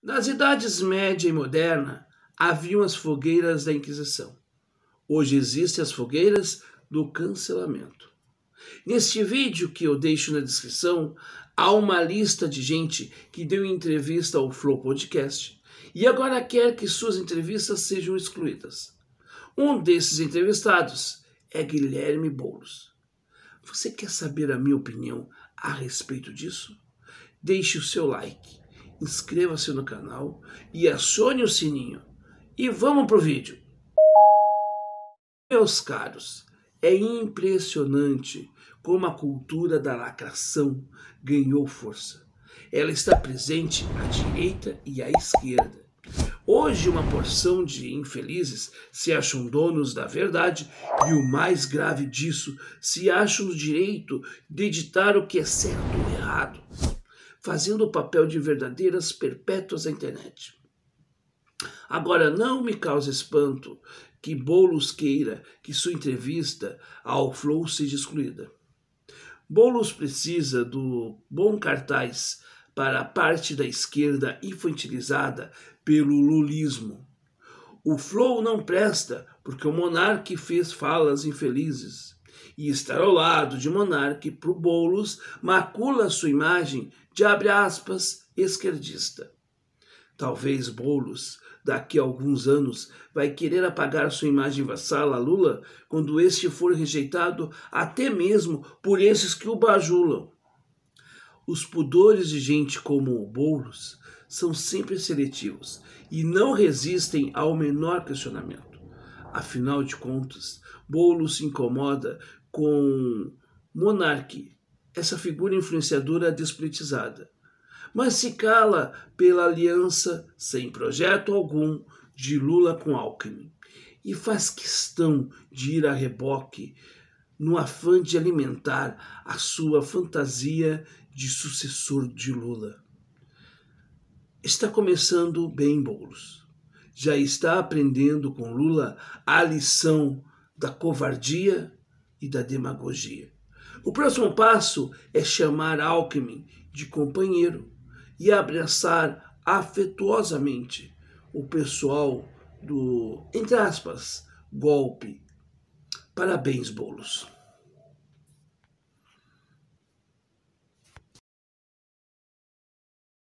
Nas idades média e moderna, haviam as fogueiras da Inquisição. Hoje existem as fogueiras do cancelamento. Neste vídeo que eu deixo na descrição, há uma lista de gente que deu entrevista ao Flow Podcast e agora quer que suas entrevistas sejam excluídas. Um desses entrevistados é Guilherme Boulos. Você quer saber a minha opinião a respeito disso? Deixe o seu like inscreva-se no canal e acione o sininho. E vamos pro vídeo. Meus caros, é impressionante como a cultura da lacração ganhou força. Ela está presente à direita e à esquerda. Hoje, uma porção de infelizes se acham donos da verdade e o mais grave disso, se acham o direito de ditar o que é certo ou errado fazendo o papel de verdadeiras perpétuas da internet. Agora, não me causa espanto que Boulos queira que sua entrevista ao Flow seja excluída. Boulos precisa do bom cartaz para a parte da esquerda infantilizada pelo lulismo. O Flow não presta porque o monarca fez falas infelizes. E estar ao lado de monarca para o Boulos macula sua imagem de abre aspas esquerdista. Talvez Boulos, daqui a alguns anos, vai querer apagar sua imagem vassala a Lula quando este for rejeitado até mesmo por esses que o bajulam. Os pudores de gente como Boulos são sempre seletivos e não resistem ao menor questionamento. Afinal de contas, Boulos se incomoda com Monarque, essa figura influenciadora despolitizada, mas se cala pela aliança sem projeto algum de Lula com Alckmin e faz questão de ir a reboque no afã de alimentar a sua fantasia de sucessor de Lula. Está começando bem, Boulos já está aprendendo com Lula a lição da covardia e da demagogia. O próximo passo é chamar Alckmin de companheiro e abraçar afetuosamente o pessoal do, entre aspas, golpe. Parabéns, Bolos.